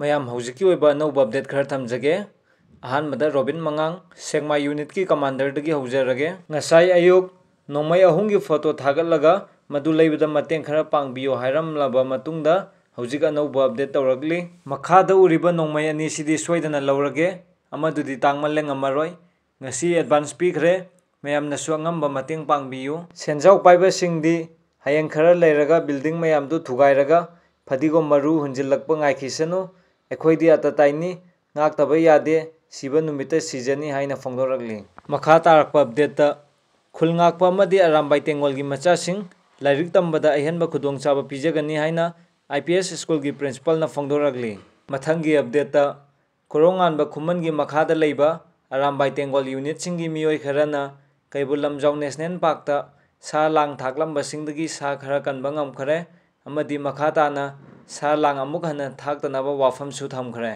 मैं हजिकी अनब अपडेट खर थमजे अहमद रोबिन मंगंग सेमा यूनीट की कमांडर हौजरगे अयुक् नोम अहम की फोटो थागलगा मत खर पाबीयो हैरमद अनब अपडेट तौरली मखाद उ नोम अनी सोदन लौरगे तामलेंगमरोंसी एडवांस पीखरें मैं अगम्ब पाबीयू सेंजा पाबी हयें खर लेर बिल्डिंग मैम थुगैरगा फदीगो मरु हूंजल्पाई खीसनों ꯑꯩꯈꯣꯏꯗꯤ ꯑꯇꯇꯥꯏꯅꯤ ꯉꯥꯛꯇꯕ ꯌꯥꯗꯦ ꯁꯤꯕ ꯅꯨꯃꯤꯠꯇ ꯁꯤꯖꯅꯤ ꯍꯥꯏꯅ ꯐꯣꯡꯗꯣꯔꯛꯂꯤ ꯃꯈꯥ ꯇꯥꯔꯛꯄ ꯑꯞꯗꯦꯠꯇ ꯈꯨꯜ ꯉꯥꯛꯄ ꯑꯃꯗꯤ ꯑꯔꯥꯝꯕꯥꯏ ꯇꯦꯡꯒꯣꯜꯒꯤ ꯃꯆꯥꯁꯤꯡ ꯂꯥꯏꯔꯤꯛ ꯇꯝꯕꯗ ꯑꯍꯦꯟꯕ ꯈꯨꯗꯣꯡꯆꯥꯕ ꯄꯤꯖꯒꯅꯤ ꯍꯥꯏꯅ ꯑꯥꯏ ꯄꯤ ꯑꯦꯁ ꯁ꯭ꯀꯨꯜꯒꯤ ꯄ꯭ꯔꯤꯟꯁꯤꯄꯥꯜꯅ ꯐꯣꯡꯗꯣꯔꯛꯂꯤ ꯃꯊꯪꯒꯤ ꯑꯞꯗꯦꯠꯇ ꯈꯣꯔꯣꯡꯉꯥꯟꯕ ꯈꯨꯃꯟꯒꯤ ꯃꯈꯥꯗ ꯂꯩꯕ ꯑꯔꯥꯝꯕꯥꯏ ꯇꯦꯡꯒꯣꯜ ꯌꯨꯅꯤꯠꯁꯤꯡꯒꯤ ꯃꯤꯑꯣꯏ ꯈꯔꯅ ꯀꯩꯕꯨꯜ ꯂꯝꯖꯥꯎ ꯅꯦꯁꯅꯦꯜ ꯄꯥꯔꯛꯇ ꯁꯥ ꯂꯥꯡ ꯊꯥꯛꯂꯝꯕꯁꯤꯡꯗꯒꯤ ꯁꯥ ꯈꯔ ꯀꯟꯕ ꯉꯝꯈꯔꯦ ꯑꯃꯗꯤ ꯃꯈꯥ ꯇꯥꯅ ꯁꯥ ꯂꯥꯡ ꯑꯃꯨꯛ ꯍꯟꯅ ꯊꯥꯛꯇꯅꯕ ꯋꯥꯐꯝꯁꯨ ꯊꯝꯈ꯭ꯔꯦ